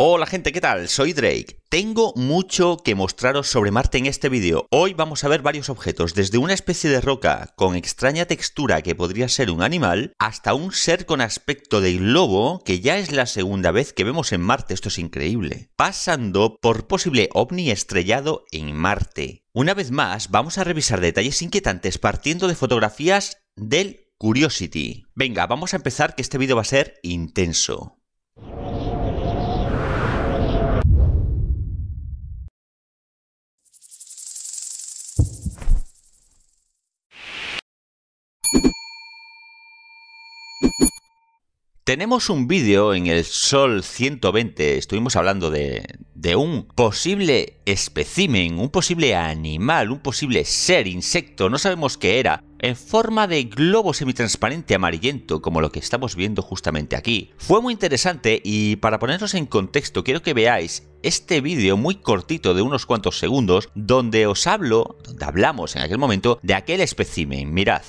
Hola gente, ¿qué tal? Soy Drake. Tengo mucho que mostraros sobre Marte en este vídeo. Hoy vamos a ver varios objetos, desde una especie de roca con extraña textura que podría ser un animal, hasta un ser con aspecto de globo, que ya es la segunda vez que vemos en Marte, esto es increíble, pasando por posible ovni estrellado en Marte. Una vez más, vamos a revisar detalles inquietantes partiendo de fotografías del Curiosity. Venga, vamos a empezar que este vídeo va a ser intenso. Tenemos un vídeo en el Sol 120, estuvimos hablando de, un posible espécimen, un posible animal, un posible ser, insecto, no sabemos qué era, en forma de globo semitransparente amarillento, como lo que estamos viendo justamente aquí. Fue muy interesante y para ponernos en contexto quiero que veáis este vídeo muy cortito de unos cuantos segundos, donde os hablo, donde hablamos en aquel momento, de aquel espécimen, mirad.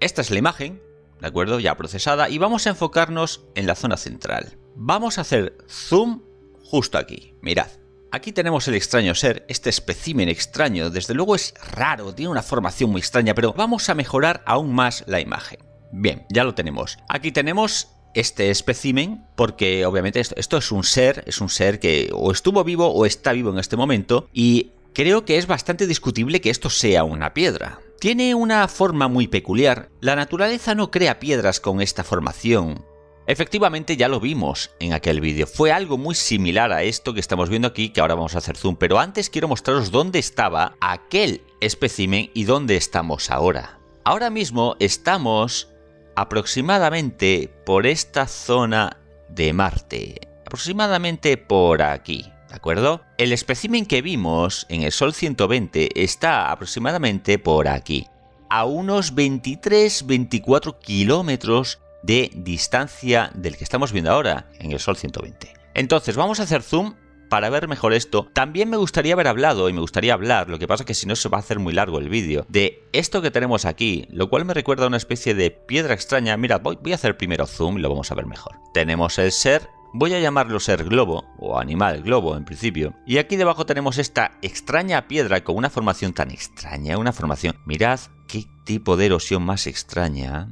Esta es la imagen, ¿de acuerdo? Ya procesada y vamos a enfocarnos en la zona central. Vamos a hacer zoom justo aquí, mirad. Aquí tenemos el extraño ser, este espécimen extraño, desde luego es raro, tiene una formación muy extraña, pero vamos a mejorar aún más la imagen. Bien, ya lo tenemos. Aquí tenemos este espécimen porque obviamente esto, esto es un ser, es un ser que o estuvo vivo o está vivo en este momento y creo que es bastante discutible que esto sea una piedra. Tiene una forma muy peculiar. La naturaleza no crea piedras con esta formación. Efectivamente ya lo vimos en aquel vídeo. Fue algo muy similar a esto que estamos viendo aquí, que ahora vamos a hacer zoom. Pero antes quiero mostraros dónde estaba aquel espécimen y dónde estamos ahora. Ahora mismo estamos aproximadamente por esta zona de Marte. Aproximadamente por aquí. ¿De acuerdo? El espécimen que vimos en el Sol 120 está aproximadamente por aquí, a unos 23-24 kilómetros de distancia del que estamos viendo ahora en el Sol 120. Entonces vamos a hacer zoom para ver mejor esto. También me gustaría haber hablado y me gustaría hablar, lo que pasa que si no se va a hacer muy largo el vídeo, de esto que tenemos aquí, lo cual me recuerda a una especie de piedra extraña. Mira, voy, voy a hacer primero zoom y lo vamos a ver mejor. Tenemos el ser Voy a llamarlo ser globo, o animal globo en principio. Y aquí debajo tenemos esta extraña piedra con una formación tan extraña, una formación... Mirad qué tipo de erosión más extraña.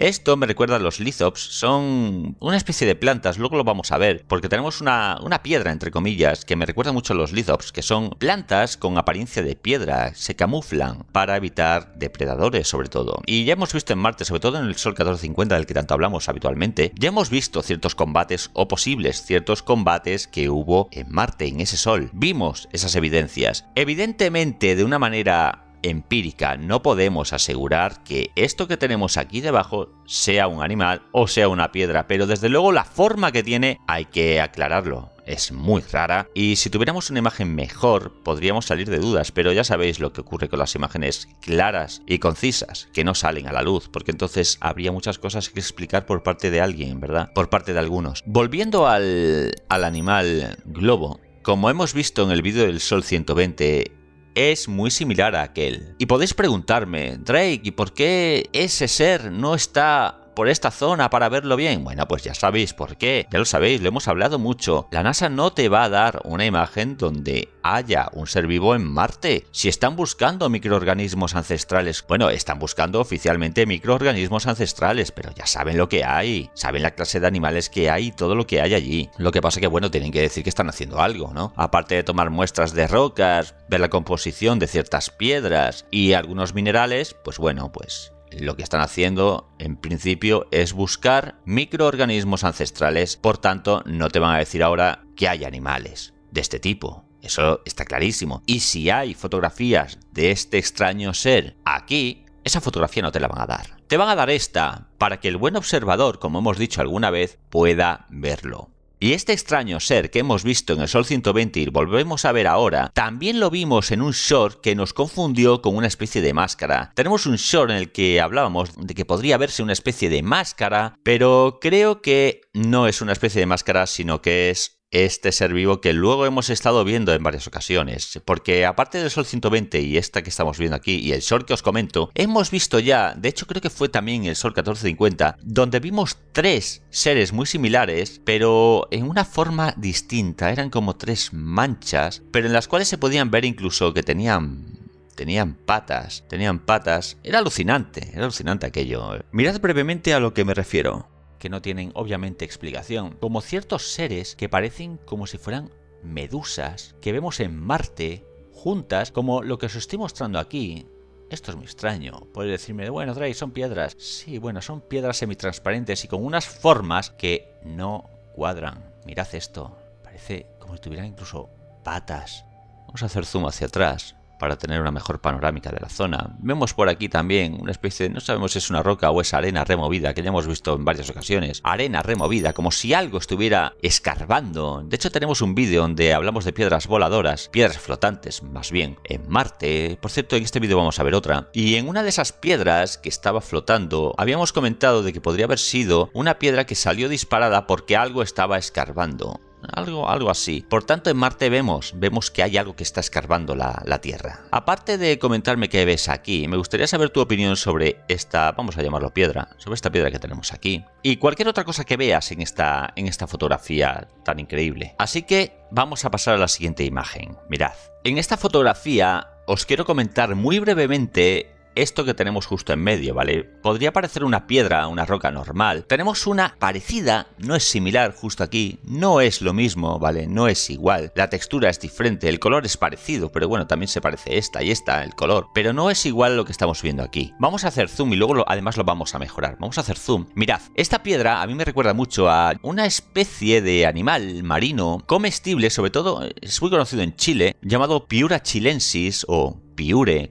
Esto me recuerda a los lithops, son una especie de plantas, luego lo vamos a ver, porque tenemos una, piedra, entre comillas, que me recuerda mucho a los lithops, que son plantas con apariencia de piedra, se camuflan para evitar depredadores sobre todo. Y ya hemos visto en Marte, sobre todo en el Sol 1450 del que tanto hablamos habitualmente, ya hemos visto ciertos combates o posibles ciertos combates que hubo en Marte, en ese Sol. Vimos esas evidencias. Evidentemente, de una manera empírica. No podemos asegurar que esto que tenemos aquí debajo sea un animal o sea una piedra, pero desde luego la forma que tiene hay que aclararlo. Es muy rara y si tuviéramos una imagen mejor podríamos salir de dudas, pero ya sabéis lo que ocurre con las imágenes claras y concisas, que no salen a la luz, porque entonces habría muchas cosas que explicar por parte de alguien, ¿verdad? Por parte de algunos. Volviendo al, al animal globo, como hemos visto en el vídeo del Sol 120, es muy similar a aquel. Y podéis preguntarme, Drake, ¿y por qué ese ser no está por esta zona para verlo bien. Bueno, pues ya sabéis por qué, ya lo sabéis, lo hemos hablado mucho. La NASA no te va a dar una imagen donde haya un ser vivo en Marte. Si están buscando microorganismos ancestrales, bueno, están buscando oficialmente microorganismos ancestrales, pero ya saben lo que hay, saben la clase de animales que hay y todo lo que hay allí. Lo que pasa que, bueno, tienen que decir que están haciendo algo, ¿no? Aparte de tomar muestras de rocas, ver la composición de ciertas piedras y algunos minerales, pues bueno, pues lo que están haciendo en principio es buscar microorganismos ancestrales, por tanto no te van a decir ahora que hay animales de este tipo. Eso está clarísimo. Y si hay fotografías de este extraño ser aquí, esa fotografía no te la van a dar. Te van a dar esta para que el buen observador, como hemos dicho alguna vez, pueda verlo. Y este extraño ser que hemos visto en el Sol 120 y volvemos a ver ahora, también lo vimos en un short que nos confundió con una especie de máscara. Tenemos un short en el que hablábamos de que podría verse una especie de máscara, pero creo que no es una especie de máscara, sino que es este ser vivo que luego hemos estado viendo en varias ocasiones. Porque aparte del Sol 120 y esta que estamos viendo aquí y el Sol que os comento, hemos visto ya, de hecho creo que fue también el Sol 1450, donde vimos tres seres muy similares, pero en una forma distinta. Eran como tres manchas, pero en las cuales se podían ver incluso que tenían tenían patas, tenían patas. Era alucinante, era alucinante aquello. Mirad brevemente a lo que me refiero que no tienen obviamente explicación, como ciertos seres que parecen como si fueran medusas que vemos en Marte juntas como lo que os estoy mostrando aquí. Esto es muy extraño. Puede decirme, bueno, Drake, son piedras. Sí, bueno, son piedras semitransparentes y con unas formas que no cuadran. Mirad esto. Parece como si tuvieran incluso patas. Vamos a hacer zoom hacia atrás para tener una mejor panorámica de la zona. Vemos por aquí también una especie, de, no sabemos si es una roca o es arena removida, que ya hemos visto en varias ocasiones. Arena removida, como si algo estuviera escarbando. De hecho tenemos un vídeo donde hablamos de piedras voladoras, piedras flotantes más bien, en Marte. Por cierto, en este vídeo vamos a ver otra. Y en una de esas piedras que estaba flotando, habíamos comentado de que podría haber sido una piedra que salió disparada porque algo estaba escarbando. Algo, algo así. Por tanto, en Marte vemos, vemos que hay algo que está escarbando la, Tierra. Aparte de comentarme qué ves aquí, me gustaría saber tu opinión sobre esta, vamos a llamarlo piedra, sobre esta piedra que tenemos aquí. Y cualquier otra cosa que veas en esta, en esta fotografía tan increíble. Así que vamos a pasar a la siguiente imagen. Mirad. En esta fotografía os quiero comentar muy brevemente esto que tenemos justo en medio, ¿vale? Podría parecer una piedra, una roca normal. Tenemos una parecida, no es similar justo aquí, no es lo mismo, ¿vale? No es igual. La textura es diferente, el color es parecido, pero bueno, también se parece esta y esta, el color. Pero no es igual lo que estamos viendo aquí. Vamos a hacer zoom y luego además lo vamos a mejorar. Vamos a hacer zoom. Mirad, esta piedra a mí me recuerda mucho a una especie de animal marino comestible, sobre todo es muy conocido en Chile, llamado Piura chilensis o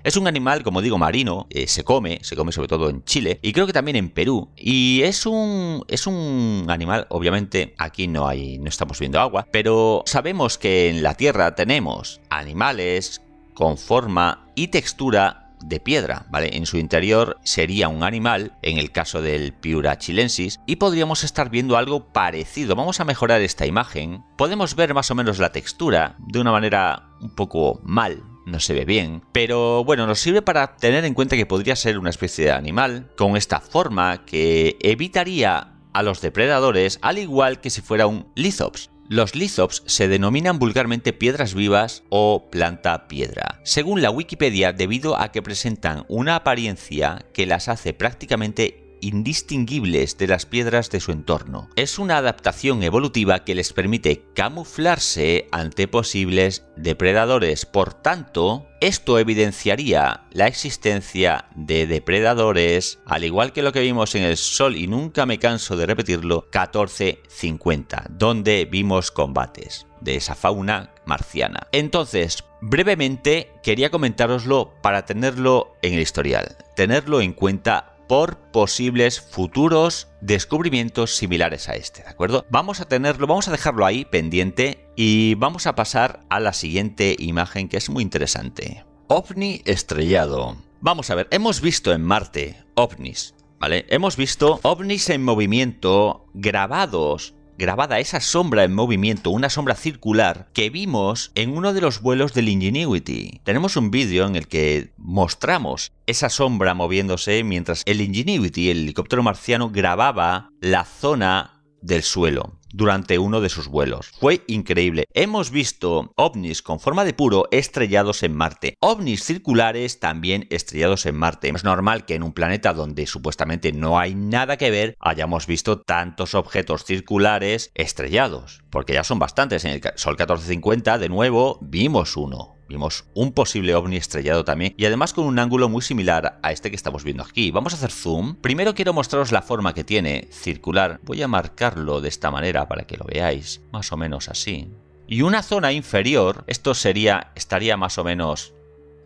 es un animal, como digo, marino, eh, se come, se come sobre todo en Chile y creo que también en Perú. Y es un, es un animal, obviamente aquí no hay, no estamos viendo agua, pero sabemos que en la Tierra tenemos animales con forma y textura de piedra, ¿vale? En su interior sería un animal, en el caso del Piura chilensis, y podríamos estar viendo algo parecido. Vamos a mejorar esta imagen. Podemos ver más o menos la textura de una manera un poco mal, no se ve bien, pero bueno, nos sirve para tener en cuenta que podría ser una especie de animal con esta forma que evitaría a los depredadores al igual que si fuera un lithops. Los lithops se denominan vulgarmente piedras vivas o planta piedra, según la Wikipedia debido a que presentan una apariencia que las hace prácticamente indistinguibles de las piedras de su entorno. Es una adaptación evolutiva que les permite camuflarse ante posibles depredadores. Por tanto, esto evidenciaría la existencia de depredadores, al igual que lo que vimos en el Sol, y nunca me canso de repetirlo, 1450, donde vimos combates de esa fauna marciana. Entonces, brevemente quería comentároslo para tenerlo en el historial, tenerlo en cuenta por posibles futuros descubrimientos similares a este, ¿de acuerdo? Vamos a tenerlo, vamos a dejarlo ahí pendiente y vamos a pasar a la siguiente imagen que es muy interesante. OVNI estrellado. Vamos a ver, hemos visto en Marte OVNIs, ¿vale? Hemos visto OVNIs en movimiento grabados grabada esa sombra en movimiento, una sombra circular que vimos en uno de los vuelos del Ingenuity. Tenemos un vídeo en el que mostramos esa sombra moviéndose mientras el Ingenuity, el helicóptero marciano, grababa la zona del suelo durante uno de sus vuelos. Fue increíble. Hemos visto ovnis con forma de puro estrellados en Marte. Ovnis circulares también estrellados en Marte. Es normal que en un planeta donde supuestamente no hay nada que ver hayamos visto tantos objetos circulares estrellados. Porque ya son bastantes. En el Sol 1450 de nuevo vimos uno vimos un posible ovni estrellado también y además con un ángulo muy similar a este que estamos viendo aquí. Vamos a hacer zoom. Primero quiero mostraros la forma que tiene, circular. Voy a marcarlo de esta manera para que lo veáis, más o menos así. Y una zona inferior, esto sería, estaría más o menos,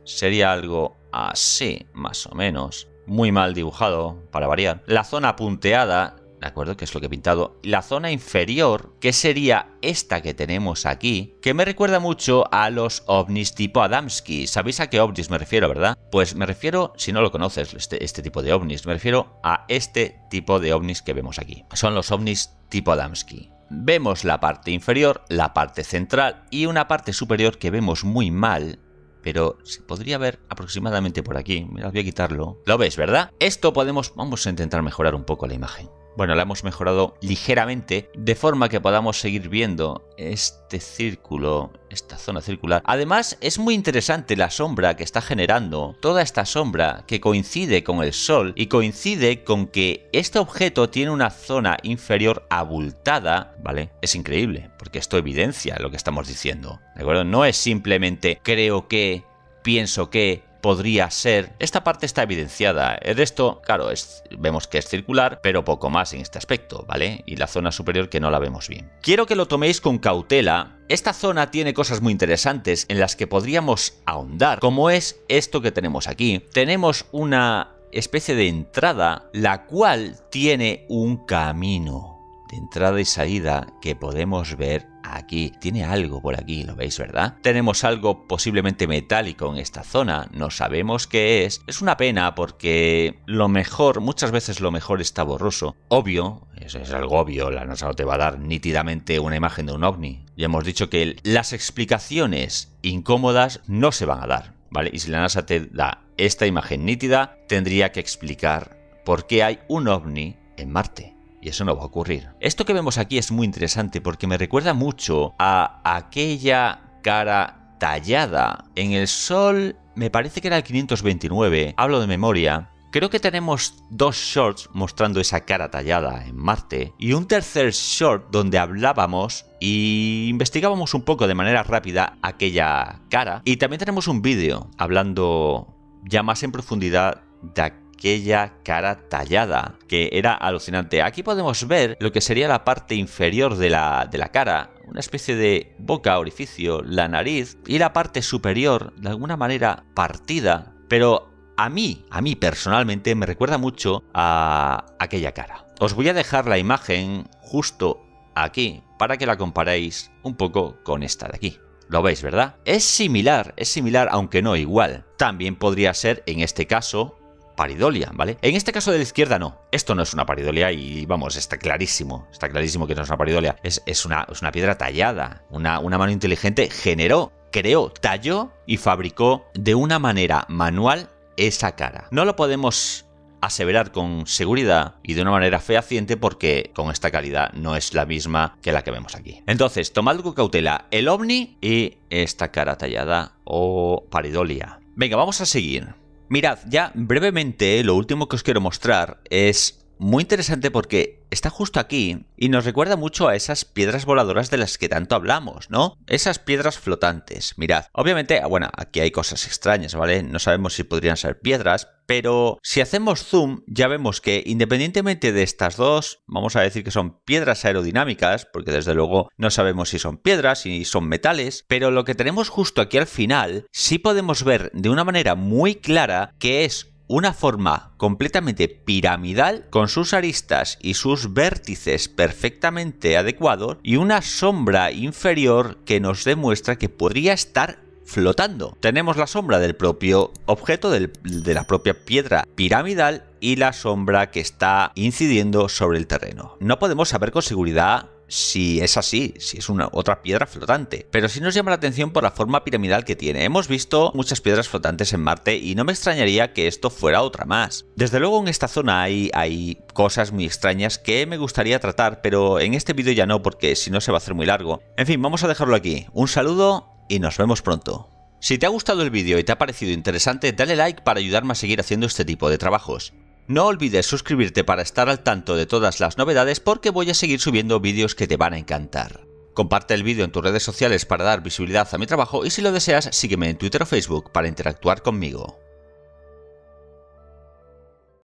sería algo así, más o menos. Muy mal dibujado, para variar. La zona punteada ¿de acuerdo? Que es lo que he pintado. La zona inferior, que sería esta que tenemos aquí, que me recuerda mucho a los ovnis tipo Adamski. ¿Sabéis a qué ovnis me refiero, verdad? Pues me refiero, si no lo conoces, este, este, tipo de ovnis, me refiero a este tipo de ovnis que vemos aquí. Son los ovnis tipo Adamski. Vemos la parte inferior, la parte central y una parte superior que vemos muy mal, pero se podría ver aproximadamente por aquí. Mira, voy a quitarlo. Lo ves, ¿verdad? Esto podemos... Vamos a intentar mejorar un poco la imagen bueno, la hemos mejorado ligeramente de forma que podamos seguir viendo este círculo, esta zona circular. Además, es muy interesante la sombra que está generando, toda esta sombra que coincide con el sol y coincide con que este objeto tiene una zona inferior abultada, ¿vale? Es increíble, porque esto evidencia lo que estamos diciendo, ¿de acuerdo? No es simplemente creo que, pienso que, podría ser. Esta parte está evidenciada. de esto claro, es, vemos que es circular, pero poco más en este aspecto, ¿vale? Y la zona superior que no la vemos bien. Quiero que lo toméis con cautela esta zona tiene cosas muy interesantes en las que podríamos ahondar, como es esto que tenemos aquí. Tenemos una especie de entrada, la cual tiene un camino de entrada y salida que podemos ver aquí. Tiene algo por aquí, ¿lo veis, verdad? Tenemos algo posiblemente metálico en esta zona, no sabemos qué es. Es una pena porque lo mejor, muchas veces lo mejor está borroso. Obvio, eso es algo obvio, la NASA no te va a dar nítidamente una imagen de un ovni. Ya hemos dicho que las explicaciones incómodas no se van a dar, ¿vale? Y si la NASA te da esta imagen nítida, tendría que explicar por qué hay un ovni en Marte y eso no va a ocurrir. Esto que vemos aquí es muy interesante porque me recuerda mucho a aquella cara tallada en el sol, me parece que era el 529, hablo de memoria, Creo que tenemos dos shorts mostrando esa cara tallada en Marte y un tercer short donde hablábamos y investigábamos un poco de manera rápida aquella cara. Y también tenemos un vídeo hablando ya más en profundidad de aquella cara tallada, que era alucinante. Aquí podemos ver lo que sería la parte inferior de la, cara, una especie de boca, orificio, la nariz y la parte superior, de alguna manera partida, pero a mí, a mí personalmente me recuerda mucho a aquella cara. Os voy a dejar la imagen justo aquí para que la comparéis un poco con esta de aquí. Lo veis, ¿verdad? Es similar, es similar, aunque no igual. También podría ser, en este caso, paridolia, ¿vale? En este caso de la izquierda no, esto no es una paridolia y vamos, está clarísimo, está clarísimo que no es una paridolia, es, es, una, piedra tallada, una, una mano inteligente generó, creó, talló y fabricó de una manera manual esa cara. No lo podemos aseverar con seguridad y de una manera fehaciente porque con esta calidad no es la misma que la que vemos aquí. Entonces, tomad con cautela el ovni y esta cara tallada o paridolia. Venga, vamos a seguir. Mirad, ya brevemente eh, lo último que os quiero mostrar es muy interesante porque está justo aquí y nos recuerda mucho a esas piedras voladoras de las que tanto hablamos, ¿no? Esas piedras flotantes, mirad. Obviamente, bueno, aquí hay cosas extrañas, ¿vale? No sabemos si podrían ser piedras, pero si hacemos zoom ya vemos que independientemente de estas dos, vamos a decir que son piedras aerodinámicas, porque desde luego no sabemos si son piedras, si son metales, pero lo que tenemos justo aquí al final, sí podemos ver de una manera muy clara que es una forma completamente piramidal con sus aristas y sus vértices perfectamente adecuados y una sombra inferior que nos demuestra que podría estar flotando. Tenemos la sombra del propio objeto, de la propia piedra piramidal y la sombra que está incidiendo sobre el terreno. No podemos saber con seguridad si es así, si es una otra piedra flotante. Pero sí nos llama la atención por la forma piramidal que tiene. Hemos visto muchas piedras flotantes en Marte y no me extrañaría que esto fuera otra más. Desde luego en esta zona hay, hay cosas muy extrañas que me gustaría tratar, pero en este vídeo ya no porque si no se va a hacer muy largo. En fin, vamos a dejarlo aquí. Un saludo y nos vemos pronto. Si te ha gustado el vídeo y te ha parecido interesante, dale like para ayudarme a seguir haciendo este tipo de trabajos. No olvides suscribirte para estar al tanto de todas las novedades porque voy a seguir subiendo vídeos que te van a encantar. Comparte el vídeo en tus redes sociales para dar visibilidad a mi trabajo y si lo deseas sígueme en Twitter o Facebook para interactuar conmigo.